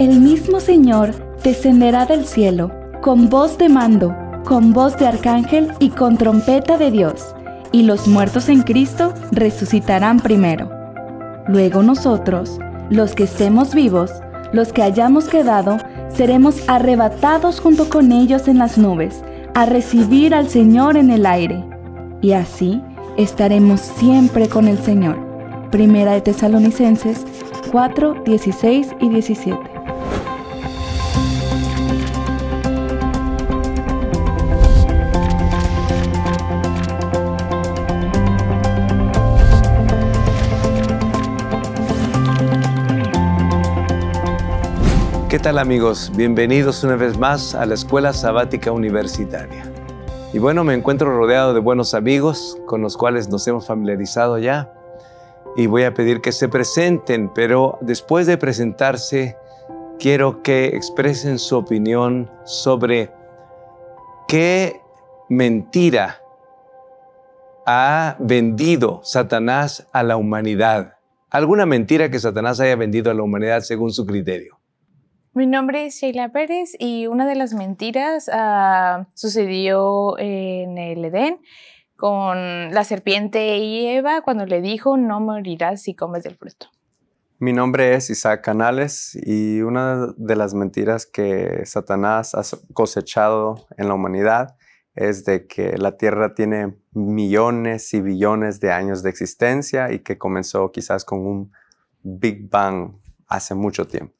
el mismo Señor descenderá del cielo, con voz de mando, con voz de arcángel y con trompeta de Dios, y los muertos en Cristo resucitarán primero. Luego nosotros, los que estemos vivos, los que hayamos quedado, seremos arrebatados junto con ellos en las nubes, a recibir al Señor en el aire. Y así estaremos siempre con el Señor. Primera de Tesalonicenses 4, 16 y 17. tal amigos? Bienvenidos una vez más a la Escuela Sabática Universitaria. Y bueno, me encuentro rodeado de buenos amigos con los cuales nos hemos familiarizado ya. Y voy a pedir que se presenten, pero después de presentarse, quiero que expresen su opinión sobre qué mentira ha vendido Satanás a la humanidad. Alguna mentira que Satanás haya vendido a la humanidad según su criterio. Mi nombre es Sheila Pérez y una de las mentiras ah, sucedió en el Edén con la serpiente y Eva cuando le dijo no morirás si comes del fruto. Mi nombre es Isaac Canales y una de las mentiras que Satanás ha cosechado en la humanidad es de que la Tierra tiene millones y billones de años de existencia y que comenzó quizás con un Big Bang hace mucho tiempo.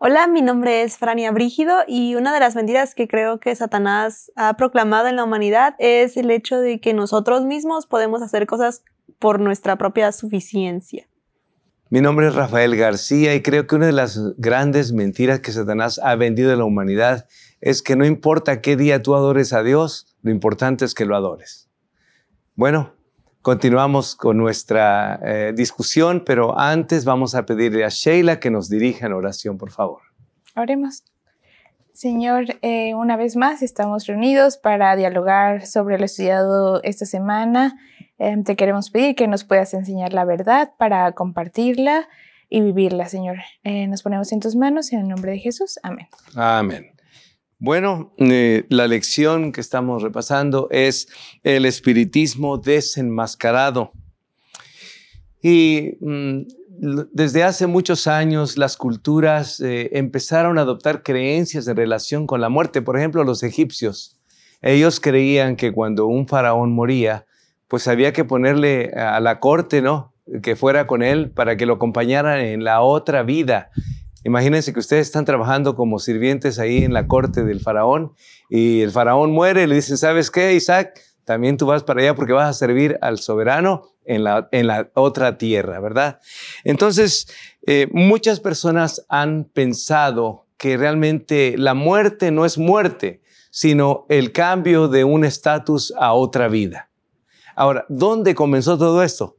Hola, mi nombre es Frania Brígido y una de las mentiras que creo que Satanás ha proclamado en la humanidad es el hecho de que nosotros mismos podemos hacer cosas por nuestra propia suficiencia. Mi nombre es Rafael García y creo que una de las grandes mentiras que Satanás ha vendido en la humanidad es que no importa qué día tú adores a Dios, lo importante es que lo adores. Bueno, Continuamos con nuestra eh, discusión, pero antes vamos a pedirle a Sheila que nos dirija en oración, por favor. Oremos. Señor, eh, una vez más estamos reunidos para dialogar sobre lo estudiado esta semana. Eh, te queremos pedir que nos puedas enseñar la verdad para compartirla y vivirla, Señor. nos ponemos en tus manos en el nombre de Jesús. Amén. Amén. Bueno, eh, la lección que estamos repasando es el espiritismo desenmascarado. Y mm, desde hace muchos años las culturas eh, empezaron a adoptar creencias en relación con la muerte. Por ejemplo, los egipcios. Ellos creían que cuando un faraón moría, pues había que ponerle a la corte, ¿no? Que fuera con él para que lo acompañaran en la otra vida. Imagínense que ustedes están trabajando como sirvientes ahí en la corte del faraón y el faraón muere y le dicen, ¿sabes qué, Isaac? También tú vas para allá porque vas a servir al soberano en la, en la otra tierra, ¿verdad? Entonces, eh, muchas personas han pensado que realmente la muerte no es muerte, sino el cambio de un estatus a otra vida. Ahora, ¿dónde comenzó todo esto?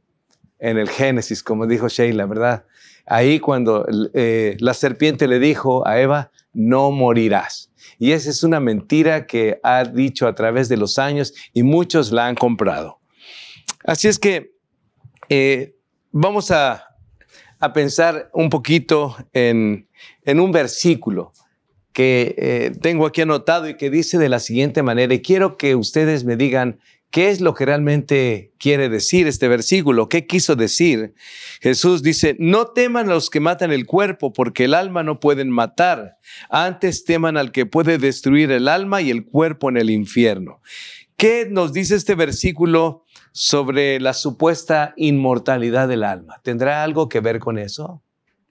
En el Génesis, como dijo Sheila, ¿verdad? ahí cuando eh, la serpiente le dijo a Eva, no morirás. Y esa es una mentira que ha dicho a través de los años y muchos la han comprado. Así es que eh, vamos a, pensar un poquito en, un versículo que eh, tengo aquí anotado y que dice de la siguiente manera, y quiero que ustedes me digan ¿Qué es lo que realmente quiere decir este versículo? ¿Qué quiso decir? Jesús dice, no teman a los que matan el cuerpo, porque el alma no pueden matar. Antes teman al que puede destruir el alma y el cuerpo en el infierno. ¿Qué nos dice este versículo sobre la supuesta inmortalidad del alma? ¿Tendrá algo que ver con eso?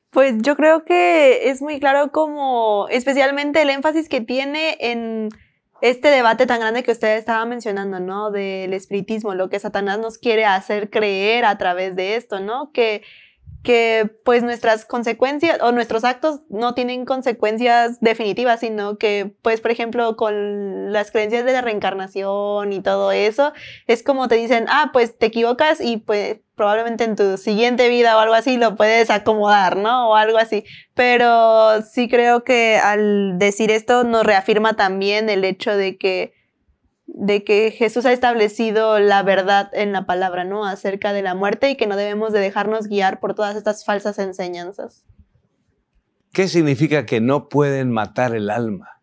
Pues yo creo que es muy claro como especialmente el énfasis que tiene en este debate tan grande que usted estaba mencionando, ¿no? Del espiritismo, lo que Satanás nos quiere hacer creer a través de esto, ¿no? Que que pues nuestras consecuencias o nuestros actos no tienen consecuencias definitivas, sino que pues por ejemplo con las creencias de la reencarnación y todo eso, es como te dicen, ah, pues te equivocas y pues probablemente en tu siguiente vida o algo así lo puedes acomodar, ¿no? O algo así. Pero sí creo que al decir esto nos reafirma también el hecho de que de que Jesús ha establecido la verdad en la palabra, ¿no? Acerca de la muerte y que no debemos de dejarnos guiar por todas estas falsas enseñanzas. ¿Qué significa que no pueden matar el alma?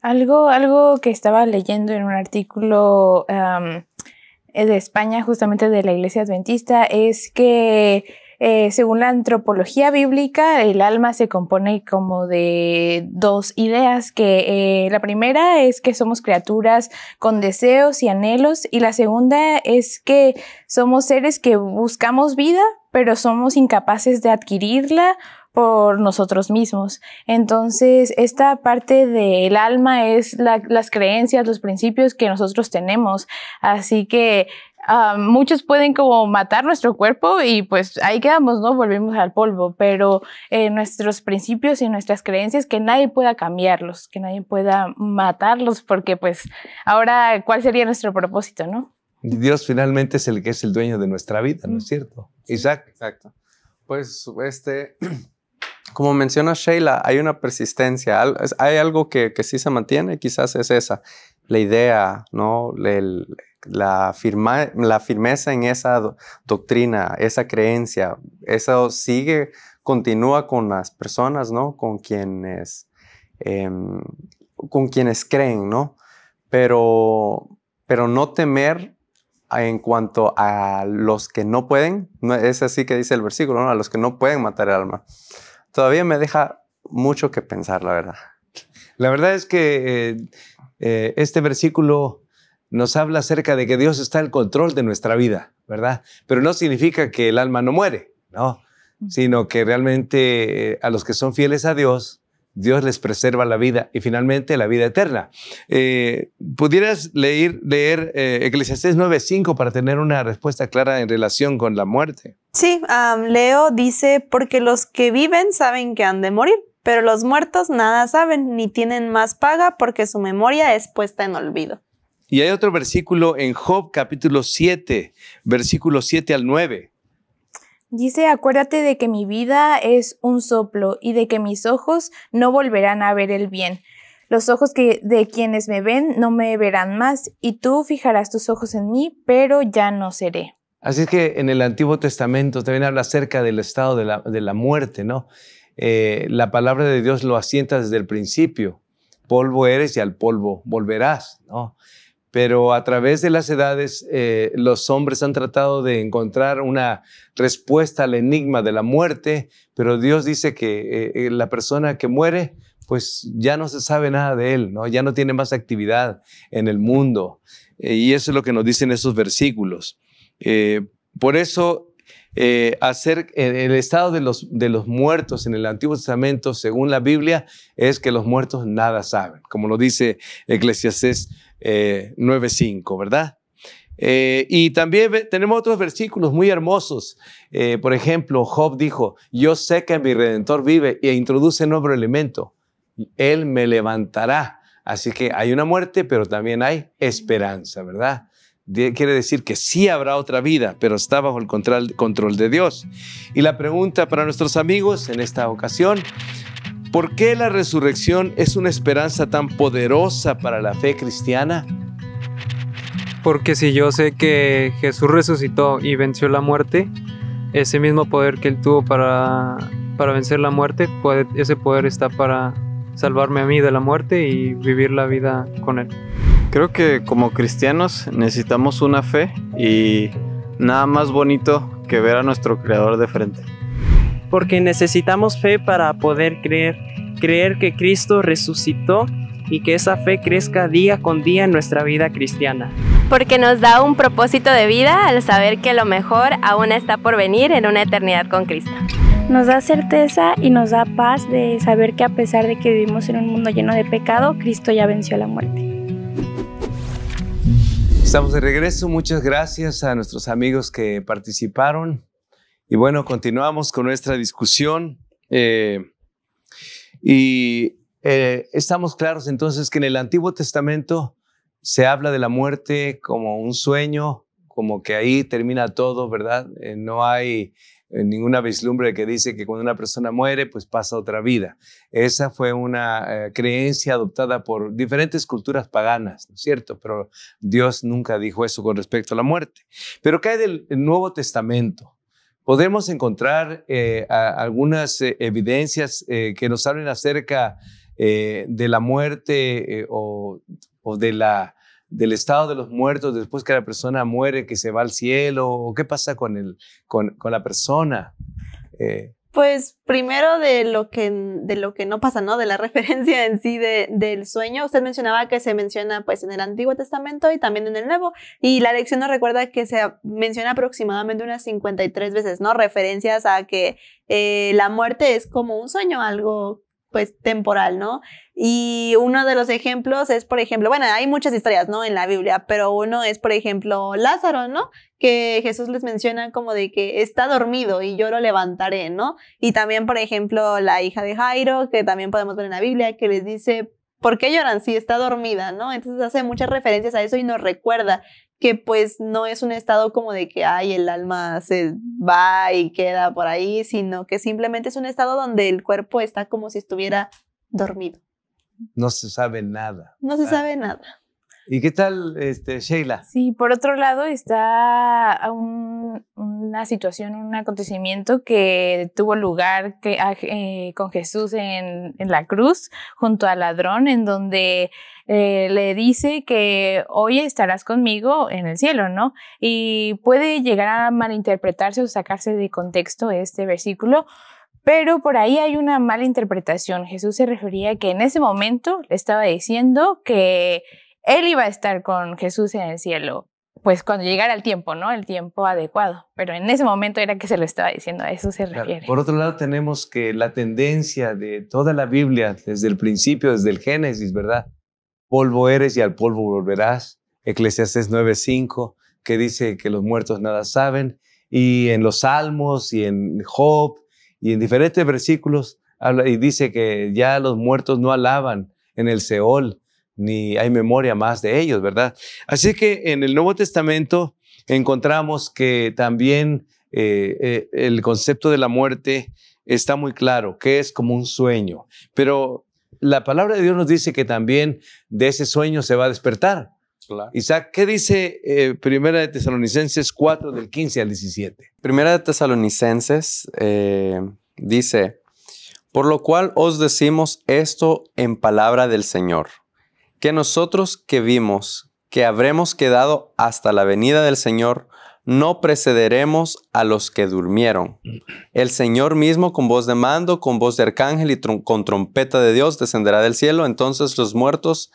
Algo, algo que estaba leyendo en un artículo de España, justamente de la Iglesia Adventista, es que eh, según la antropología bíblica, el alma se compone como de dos ideas, que eh, la primera es que somos criaturas con deseos y anhelos y la segunda es que somos seres que buscamos vida, pero somos incapaces de adquirirla por nosotros mismos. Entonces, esta parte del alma es las creencias, los principios que nosotros tenemos. Así que ah, muchos pueden como matar nuestro cuerpo y pues ahí quedamos, ¿no? Volvimos al polvo, pero eh, nuestros principios y nuestras creencias que nadie pueda cambiarlos, que nadie pueda matarlos, porque pues ahora, ¿cuál sería nuestro propósito, no? Dios finalmente es el que es el dueño de nuestra vida, ¿no es mm. cierto? Exacto. Pues este... como menciona Sheila, hay una persistencia, hay algo que, sí se mantiene, quizás es esa, la idea, ¿no? la, firmeza en esa doctrina, esa creencia, eso sigue, continúa con las personas, ¿no? Con quienes, em, con quienes creen, ¿no? Pero, pero no temer en cuanto a los que no pueden, es así que dice el versículo, ¿no? A los que no pueden matar el alma todavía me deja mucho que pensar, la verdad. La verdad es que eh, eh, este versículo nos habla acerca de que Dios está en control de nuestra vida, ¿verdad? Pero no significa que el alma no muere, ¿no? Mm. Sino que realmente eh, a los que son fieles a Dios, Dios les preserva la vida y finalmente la vida eterna. Eh, ¿Pudieras leer, leer eh, Eclesiastés 9.5 para tener una respuesta clara en relación con la muerte? Sí, Leo dice, porque los que viven saben que han de morir, pero los muertos nada saben, ni tienen más paga porque su memoria es puesta en olvido. Y hay otro versículo en Job capítulo 7, versículo 7 al 9 Dice, acuérdate de que mi vida es un soplo y de que mis ojos no volverán a ver el bien. Los ojos de quienes me ven no me verán más y tú fijarás tus ojos en mí, pero ya no seré. Así es que en el Antiguo Testamento también habla acerca del estado de la, muerte, ¿no? Eh, la palabra de Dios lo asienta desde el principio. Polvo eres y al polvo volverás, ¿no? pero a través de las edades eh, los hombres han tratado de encontrar una respuesta al enigma de la muerte, pero Dios dice que eh, eh, la persona que muere, pues ya no se sabe nada de él, ¿no? ya no tiene más actividad en el mundo. y eso es lo que nos dicen esos versículos. por eso, hacer el estado de los, de los muertos en el Antiguo Testamento, según la Biblia, es que los muertos nada saben, como lo dice Eclesiastés 9.5, ¿verdad? Eh, y también tenemos otros versículos muy hermosos. Eh, por ejemplo, Job dijo, yo sé que mi redentor vive e introduce nuevo elemento. Él me levantará. Así que hay una muerte, pero también hay esperanza, ¿verdad? Quiere decir que sí habrá otra vida, pero está bajo el control, control de Dios. Y la pregunta para nuestros amigos en esta ocasión ¿Por qué la resurrección es una esperanza tan poderosa para la fe cristiana? Porque si yo sé que Jesús resucitó y venció la muerte, ese mismo poder que él tuvo para, para vencer la muerte, ese poder está para salvarme a mí de la muerte y vivir la vida con él. Creo que como cristianos necesitamos una fe y nada más bonito que ver a nuestro Creador de frente porque necesitamos fe para poder creer, creer que Cristo resucitó y que esa fe crezca día con día en nuestra vida cristiana. Porque nos da un propósito de vida al saber que lo mejor aún está por venir en una eternidad con Cristo. Nos da certeza y nos da paz de saber que a pesar de que vivimos en un mundo lleno de pecado, Cristo ya venció la muerte. Estamos de regreso. Muchas gracias a nuestros amigos que participaron. Y bueno, continuamos con nuestra discusión. Eh, y eh, estamos claros entonces que en el Antiguo Testamento se habla de la muerte como un sueño, como que ahí termina todo, ¿verdad? Eh, no hay ninguna vislumbre que dice que cuando una persona muere, pues pasa otra vida. Esa fue una creencia adoptada por diferentes culturas paganas, ¿no es cierto? Pero Dios nunca dijo eso con respecto a la muerte. Pero cae del Nuevo Testamento podemos encontrar eh, algunas eh, evidencias eh, que nos hablen acerca de la muerte o, del estado de los muertos después que la persona muere, que se va al cielo, o qué pasa con la persona. Pues primero de lo que, de lo que no pasa, ¿no? De la referencia en sí de, del sueño. Usted mencionaba que se menciona pues en el Antiguo Testamento y también en el Nuevo. Y la lección nos recuerda que se menciona aproximadamente unas 53 veces, ¿no? Referencias a que eh, la muerte es como un sueño, algo pues temporal, ¿no? Y uno de los ejemplos es, por ejemplo, bueno, hay muchas historias, ¿no? En la Biblia, pero uno es, por ejemplo, Lázaro, ¿no? Que Jesús les menciona como de que está dormido y yo lo levantaré, ¿no? Y también, por ejemplo, la hija de Jairo, que también podemos ver en la Biblia, que les dice, ¿por qué lloran si está dormida, no? Entonces hace muchas referencias a eso y nos recuerda que pues no es un estado como de que, ay, el alma se va y queda por ahí, sino que simplemente es un estado donde el cuerpo está como si estuviera dormido. No se sabe nada. No se ah. sabe nada. ¿Y qué tal, este, Sheila? Sí, por otro lado está una situación, un acontecimiento que tuvo lugar que, ah, eh, con Jesús en, en, la cruz junto al ladrón, en donde eh, le dice que hoy estarás conmigo en el cielo, ¿no? Y puede llegar a malinterpretarse o sacarse de contexto este versículo. Pero por ahí hay una mala interpretación. Jesús se refería a que en ese momento le estaba diciendo que él iba a estar con Jesús en el cielo, pues cuando llegara el tiempo, ¿no? El tiempo adecuado. Pero en ese momento era que se lo estaba diciendo, a eso se refiere. Por otro lado, tenemos que la tendencia de toda la Biblia, desde el principio, desde el Génesis, ¿verdad? polvo eres y al polvo volverás. Eclesiastes 9:5, que dice que los muertos nada saben. Y en los Salmos y en Job y en diferentes versículos y dice que ya los muertos no alaban en el Seol, ni hay memoria más de ellos, ¿verdad? Así que en el Nuevo Testamento encontramos que también eh, eh, el concepto de la muerte está muy claro, que es como un sueño. Pero la palabra de Dios nos dice que también de ese sueño se va a despertar. Isaac, ¿qué dice eh, Primera de Tesalonicenses 4 del 15 al 17? Primera de Tesalonicenses eh, dice, por lo cual os decimos esto en palabra del Señor, que nosotros que vimos, que habremos quedado hasta la venida del Señor, no precederemos a los que durmieron. El Señor mismo con voz de mando, con voz de arcángel y con trompeta de Dios descenderá del cielo, entonces los muertos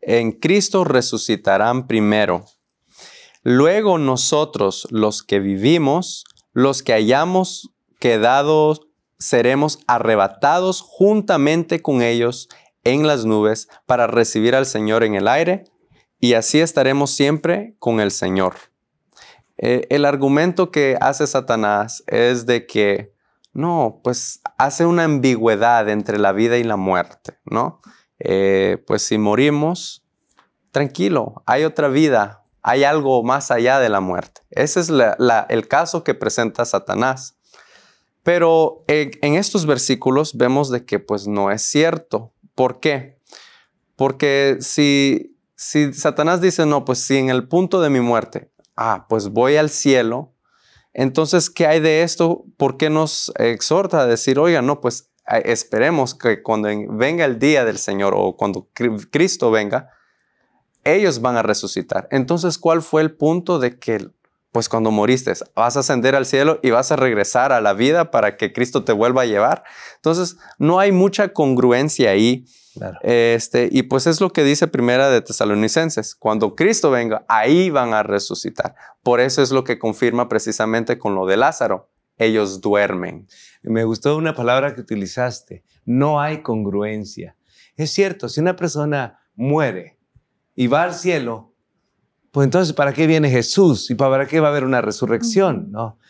en Cristo resucitarán primero. Luego nosotros, los que vivimos, los que hayamos quedado, seremos arrebatados juntamente con ellos en las nubes para recibir al Señor en el aire, y así estaremos siempre con el Señor. Eh, el argumento que hace Satanás es de que, no, pues hace una ambigüedad entre la vida y la muerte, ¿no? Eh, pues si morimos, tranquilo, hay otra vida, hay algo más allá de la muerte. Ese es el caso que presenta Satanás. Pero en, estos versículos vemos de que pues no es cierto. ¿Por qué? Porque si, si Satanás dice, no, pues si en el punto de mi muerte ah, pues voy al cielo. Entonces, ¿qué hay de esto? ¿Por qué nos exhorta a decir, oiga, no, pues esperemos que cuando venga el día del Señor o cuando Cristo venga, ellos van a resucitar. Entonces, ¿cuál fue el punto de que pues cuando moriste vas a ascender al cielo y vas a regresar a la vida para que Cristo te vuelva a llevar. Entonces, no hay mucha congruencia ahí. Este, y pues es lo que dice Primera de Tesalonicenses, cuando Cristo venga, ahí van a resucitar. Por eso es lo que confirma precisamente con lo de Lázaro. Ellos duermen. Me gustó una palabra que utilizaste, no hay congruencia. Es cierto, si una persona muere y va al cielo, pues entonces, ¿para qué viene Jesús? ¿Y para qué va a haber una resurrección? ¿No?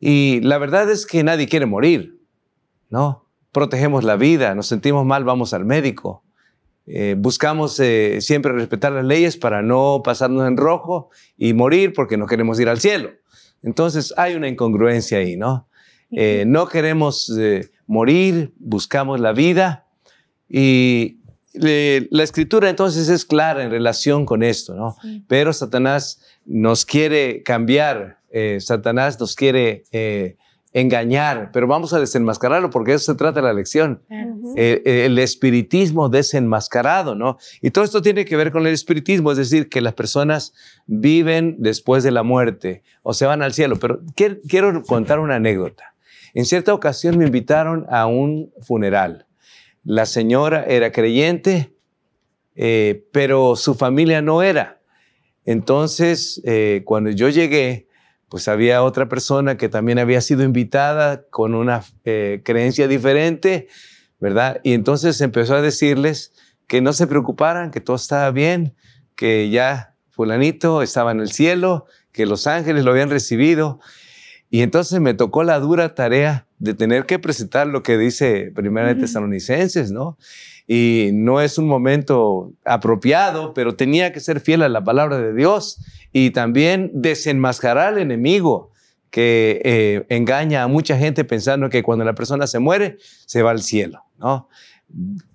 Y la verdad es que nadie quiere morir, ¿no? Protegemos la vida, nos sentimos mal, vamos al médico. Eh, buscamos eh, siempre respetar las leyes para no pasarnos en rojo y morir porque no queremos ir al cielo. Entonces hay una incongruencia ahí, ¿no? Eh, no queremos morir, buscamos la vida y la escritura entonces es clara en relación con esto, ¿no? Pero Satanás nos quiere cambiar, eh, Satanás nos quiere eh, engañar, pero vamos a desenmascararlo porque eso se trata de la lección. Eh, el espiritismo desenmascarado, ¿no? Y todo esto tiene que ver con el espiritismo, es decir, que las personas viven después de la muerte o se van al cielo. Pero quiero contar una anécdota. En cierta ocasión me invitaron a un funeral la señora era creyente, eh, pero su familia no era. Entonces, eh, cuando yo llegué, pues había otra persona que también había sido invitada con una eh, creencia diferente, ¿verdad? Y entonces empezó a decirles que no se preocuparan, que todo estaba bien, que ya fulanito estaba en el cielo, que los ángeles lo habían recibido y entonces me tocó la dura tarea de tener que presentar lo que dice Primera de ¿no? Y no es un momento apropiado, pero tenía que ser fiel a la palabra de Dios y también desenmascarar al enemigo que eh, engaña a mucha gente pensando que cuando la persona se muere, se va al cielo, ¿no?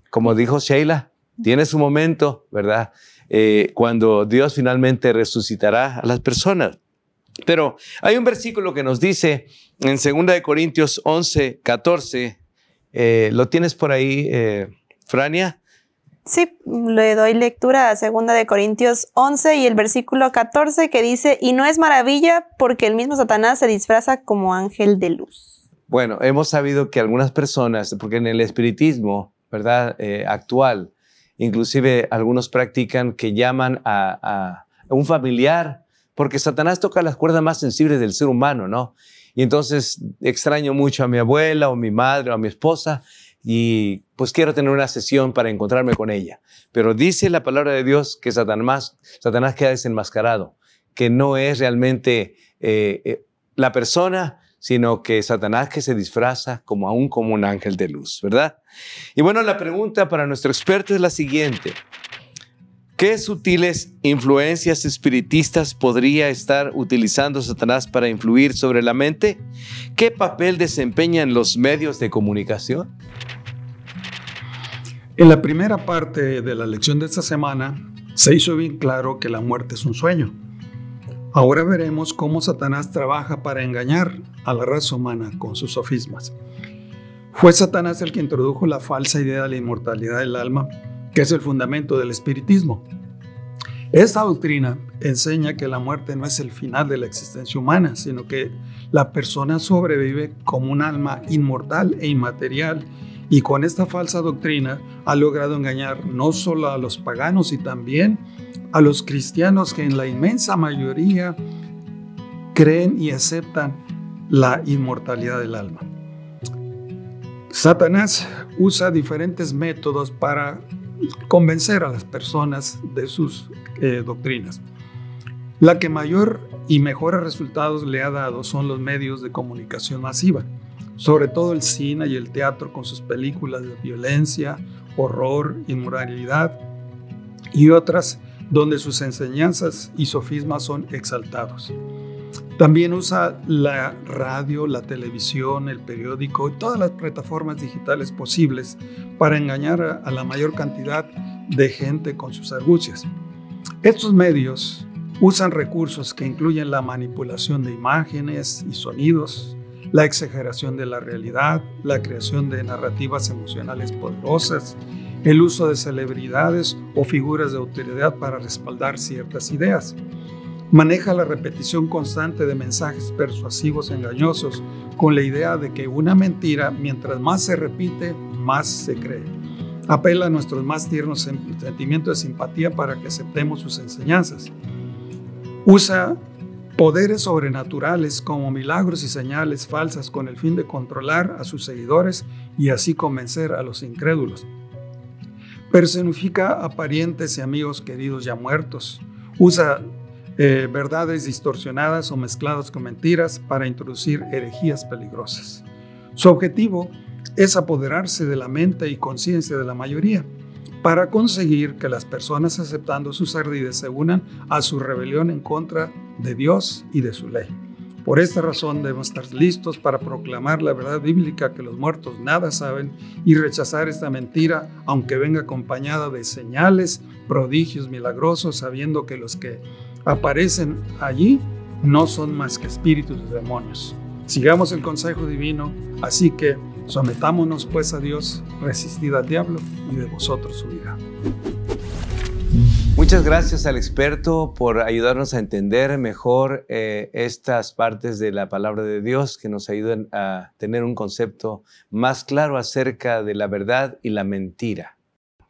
Como dijo Sheila, tiene su momento, ¿verdad? Eh, cuando Dios finalmente resucitará a las personas. Pero hay un versículo que nos dice en 2 Corintios 11, 14, eh, ¿lo tienes por ahí, eh, Frania? Sí, le doy lectura a 2 Corintios 11 y el versículo 14 que dice, y no es maravilla porque el mismo Satanás se disfraza como ángel de luz. Bueno, hemos sabido que algunas personas, porque en el espiritismo, ¿verdad? Eh, actual, inclusive algunos practican que llaman a, a un familiar porque Satanás toca las cuerdas más sensibles del ser humano, ¿no? Y entonces extraño mucho a mi abuela o mi madre o a mi esposa y pues quiero tener una sesión para encontrarme con ella. Pero dice la palabra de Dios que Satanás, Satanás queda desenmascarado, que no es realmente eh, eh, la persona, sino que Satanás que se disfraza como aún como un ángel de luz, ¿verdad? Y bueno, la pregunta para nuestro experto es la siguiente. ¿Qué sutiles influencias espiritistas podría estar utilizando Satanás para influir sobre la mente? ¿Qué papel desempeñan los medios de comunicación? En la primera parte de la lección de esta semana se hizo bien claro que la muerte es un sueño. Ahora veremos cómo Satanás trabaja para engañar a la raza humana con sus sofismas. Fue Satanás el que introdujo la falsa idea de la inmortalidad del alma que es el fundamento del espiritismo. Esta doctrina enseña que la muerte no es el final de la existencia humana, sino que la persona sobrevive como un alma inmortal e inmaterial y con esta falsa doctrina ha logrado engañar no solo a los paganos y también a los cristianos que en la inmensa mayoría creen y aceptan la inmortalidad del alma. Satanás usa diferentes métodos para convencer a las personas de sus eh, doctrinas. La que mayor y mejores resultados le ha dado son los medios de comunicación masiva, sobre todo el cine y el teatro con sus películas de violencia, horror, inmoralidad y otras donde sus enseñanzas y sofismas son exaltados. También usa la radio, la televisión, el periódico y todas las plataformas digitales posibles para engañar a, la mayor cantidad de gente con sus argucias. Estos medios usan recursos que incluyen la manipulación de imágenes y sonidos, la exageración de la realidad, la creación de narrativas emocionales poderosas, el uso de celebridades o figuras de autoridad para respaldar ciertas ideas. Maneja la repetición constante de mensajes persuasivos engañosos con la idea de que una mentira, mientras más se repite, más se cree. Apela a nuestros más tiernos sentimientos de simpatía para que aceptemos sus enseñanzas. Usa poderes sobrenaturales como milagros y señales falsas con el fin de controlar a sus seguidores y así convencer a los incrédulos. Personifica a parientes y amigos queridos ya muertos. Usa eh, verdades distorsionadas o mezcladas con mentiras para introducir herejías peligrosas. Su objetivo es apoderarse de la mente y conciencia de la mayoría para conseguir que las personas aceptando sus ardides se unan a su rebelión en contra de Dios y de su ley. Por esta razón debemos estar listos para proclamar la verdad bíblica que los muertos nada saben y rechazar esta mentira aunque venga acompañada de señales, prodigios milagrosos, sabiendo que los que aparecen allí no son más que espíritus de demonios. Sigamos el consejo divino, así que sometámonos pues a Dios, resistid al diablo y de vosotros su vida. Muchas gracias al experto por ayudarnos a entender mejor eh, estas partes de la palabra de Dios que nos ayudan a tener un concepto más claro acerca de la verdad y la mentira.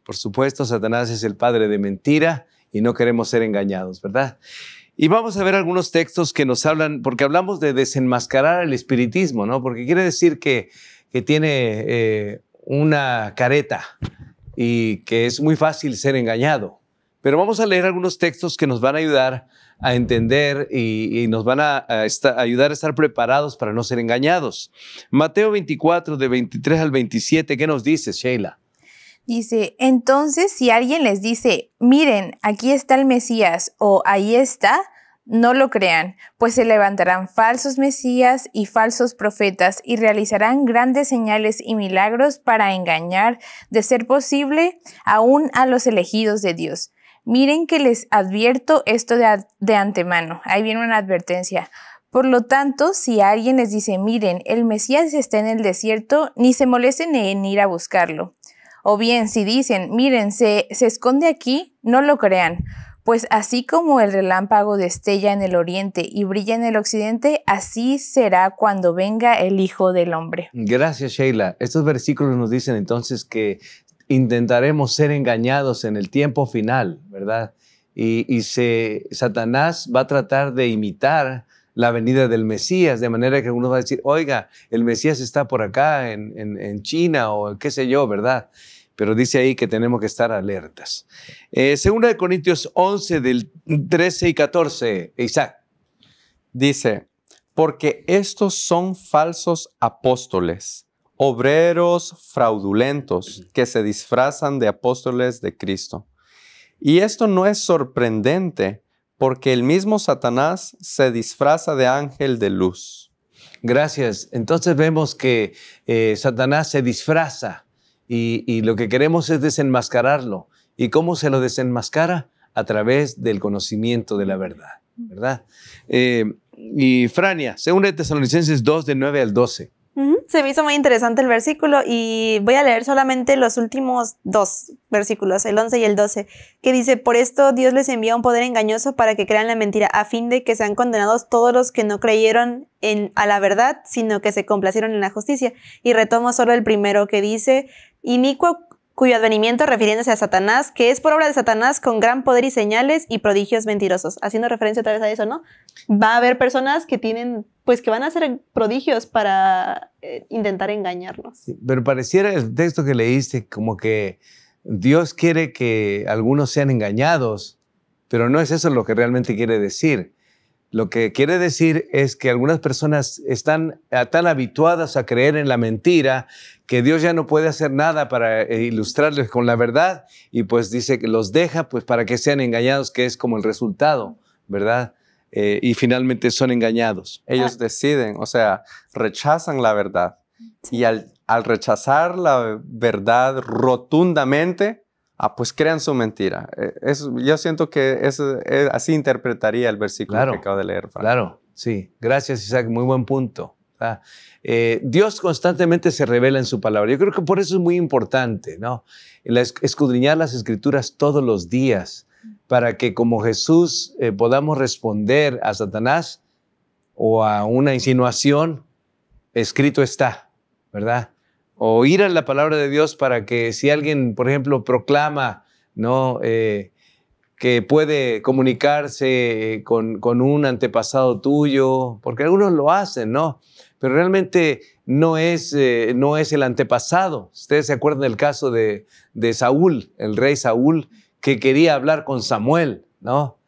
Por supuesto, Satanás es el padre de mentira y no queremos ser engañados, ¿verdad? Y vamos a ver algunos textos que nos hablan, porque hablamos de desenmascarar el espiritismo, ¿no? Porque quiere decir que, que tiene eh, una careta y que es muy fácil ser engañado. Pero vamos a leer algunos textos que nos van a ayudar a entender y, nos van a, ayudar a estar preparados para no ser engañados. Mateo 24, de 23 al 27, ¿qué nos dice Sheila? Dice, entonces si alguien les dice, miren, aquí está el Mesías o ahí está, no lo crean, pues se levantarán falsos Mesías y falsos profetas y realizarán grandes señales y milagros para engañar, de ser posible, aún a los elegidos de Dios. Miren que les advierto esto de, antemano. Ahí viene una advertencia. Por lo tanto, si alguien les dice, miren, el Mesías está en el desierto, ni se molesten en ir a buscarlo. O bien si dicen, miren, se, esconde aquí, no lo crean, pues así como el relámpago destella en el oriente y brilla en el occidente, así será cuando venga el Hijo del Hombre. Gracias, Sheila. Estos versículos nos dicen entonces que intentaremos ser engañados en el tiempo final, ¿verdad? Y, se, Satanás va a tratar de imitar la venida del Mesías, de manera que uno va a decir, oiga, el Mesías está por acá, en, en China o qué sé yo, ¿verdad? pero dice ahí que tenemos que estar alertas. Eh, segunda de Corintios 11, del 13 y 14, Isaac. Dice, porque estos son falsos apóstoles, obreros fraudulentos que se disfrazan de apóstoles de Cristo. Y esto no es sorprendente, porque el mismo Satanás se disfraza de ángel de luz. Gracias. Entonces vemos que eh, Satanás se disfraza y, lo que queremos es desenmascararlo. ¿Y cómo se lo desenmascara? A través del conocimiento de la verdad, ¿verdad? Eh, y Frania, según de Tesalonicenses 2, de 9 al 12. Se me hizo muy interesante el versículo y voy a leer solamente los últimos dos versículos, el 11 y el 12, que dice, por esto Dios les envía un poder engañoso para que crean la mentira, a fin de que sean condenados todos los que no creyeron en, a la verdad, sino que se complacieron en la justicia. Y retomo solo el primero que dice, inicuo cuyo advenimiento refiriéndose a Satanás, que es por obra de Satanás con gran poder y señales y prodigios mentirosos. Haciendo referencia otra vez a eso, ¿no? Va a haber personas que tienen, pues que van a hacer prodigios para eh, intentar engañarnos. Pero pareciera el texto que leíste como que Dios quiere que algunos sean engañados, pero no es eso lo que realmente quiere decir. Lo que quiere decir es que algunas personas están ah, tan habituadas a creer en la mentira que Dios ya no puede hacer nada para eh, ilustrarles con la verdad y pues dice que los deja pues para que sean engañados, que es como el resultado, ¿verdad? Eh, y finalmente son engañados. Ellos ah. deciden, o sea, rechazan la verdad. Y al rechazar la verdad rotundamente, ah, pues crean su mentira. E, es, yo siento que es, así interpretaría el versículo que acabo de leer. Claro, sí. Gracias, Isaac. Muy buen punto. Eh, Dios constantemente se revela en su palabra. Yo creo que por eso es muy importante, ¿no? escudriñar las escrituras todos los días para que como Jesús eh, podamos responder a Satanás o a una insinuación, escrito está, ¿verdad? o ir a la palabra de Dios para que si alguien, por ejemplo, proclama, ¿no? Eh, que puede comunicarse eh, con, un antepasado tuyo, porque algunos lo hacen, ¿no? Pero realmente no es, eh, no es el antepasado. Ustedes se acuerdan del caso de, Saúl, el rey Saúl, que quería hablar con Samuel, ¿no?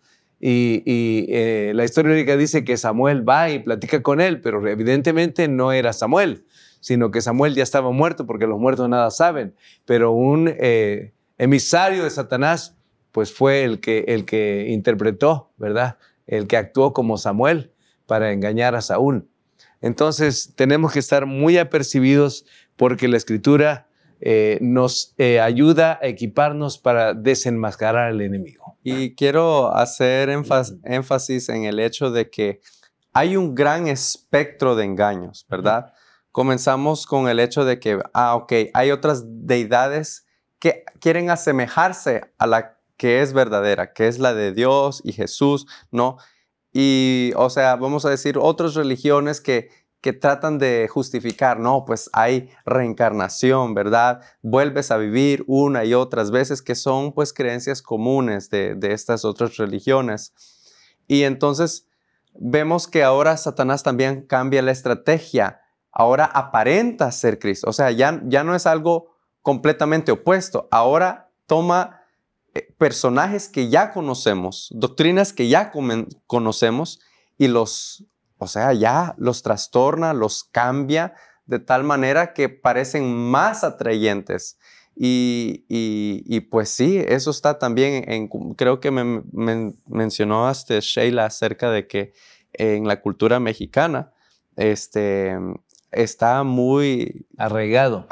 Y, la historia dice que Samuel va y platica con él, pero evidentemente no era Samuel sino que Samuel ya estaba muerto porque los muertos nada saben, pero un eh, emisario de Satanás pues fue el que, el que interpretó, ¿verdad? El que actuó como Samuel para engañar a Saúl. Entonces tenemos que estar muy apercibidos porque la escritura eh, nos eh, ayuda a equiparnos para desenmascarar al enemigo. Y quiero hacer énfasis en el hecho de que hay un gran espectro de engaños, ¿verdad? comenzamos con el hecho de que, ah, ok, hay otras deidades que quieren asemejarse a la que es verdadera, que es la de Dios y Jesús, ¿no? Y, o sea, vamos a decir, otras religiones que, que tratan de justificar, no, pues hay reencarnación, ¿verdad? Vuelves a vivir una y otras veces, que son pues creencias comunes de, de estas otras religiones. Y entonces vemos que ahora Satanás también cambia la estrategia ahora aparenta ser Cristo. O sea, ya, ya no es algo completamente opuesto. Ahora toma eh, personajes que ya conocemos, doctrinas que ya conocemos y los, o sea, ya los trastorna, los cambia de tal manera que parecen más atrayentes. Y, pues sí, eso está también en, creo que me, mencionó hasta este Sheila acerca de que en la cultura mexicana, este, está muy arraigado.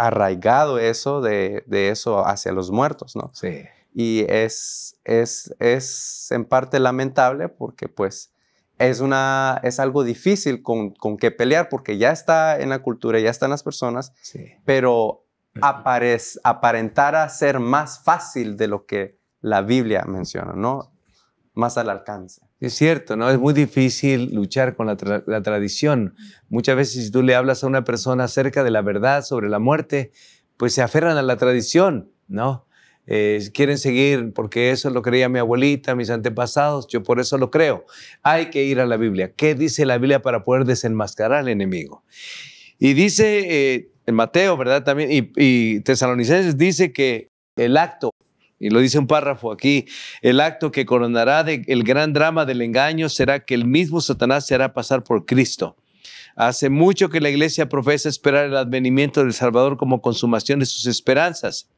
eso de, eso hacia los muertos, ¿no? Sí. Y es, es, es en parte lamentable porque pues es, una, es algo difícil con, con que pelear porque ya está en la cultura, ya están las personas, pero aparentar aparentará ser más fácil de lo que la Biblia menciona, ¿no? Más al alcance. Es cierto, ¿no? Es muy difícil luchar con la, tradición. Muchas veces si tú le hablas a una persona acerca de la verdad sobre la muerte, pues se aferran a la tradición, ¿no? Eh, quieren seguir porque eso lo creía mi abuelita, mis antepasados, yo por eso lo creo. Hay que ir a la Biblia. ¿Qué dice la Biblia para poder desenmascarar al enemigo? Y dice eh, en Mateo, ¿verdad? También, y, y Tesalonicenses dice que el acto y lo dice un párrafo aquí, el acto que coronará el gran drama del engaño será que el mismo Satanás se hará pasar por Cristo. Hace mucho que la iglesia profesa esperar el advenimiento del Salvador como consumación de sus esperanzas.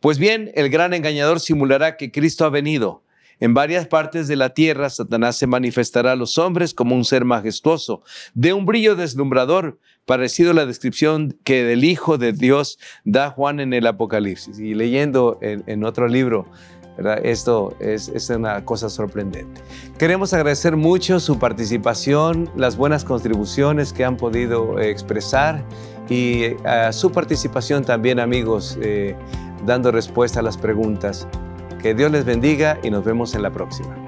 Pues bien, el gran engañador simulará que Cristo ha venido en varias partes de la tierra, Satanás se manifestará a los hombres como un ser majestuoso, de un brillo deslumbrador, parecido a la descripción que del Hijo de Dios da Juan en el Apocalipsis. Y leyendo en, otro libro, Esto es, una cosa sorprendente. Queremos agradecer mucho su participación, las buenas contribuciones que han podido eh, expresar y eh, su participación también, amigos, eh, dando respuesta a las preguntas. Que Dios les bendiga y nos vemos en la próxima.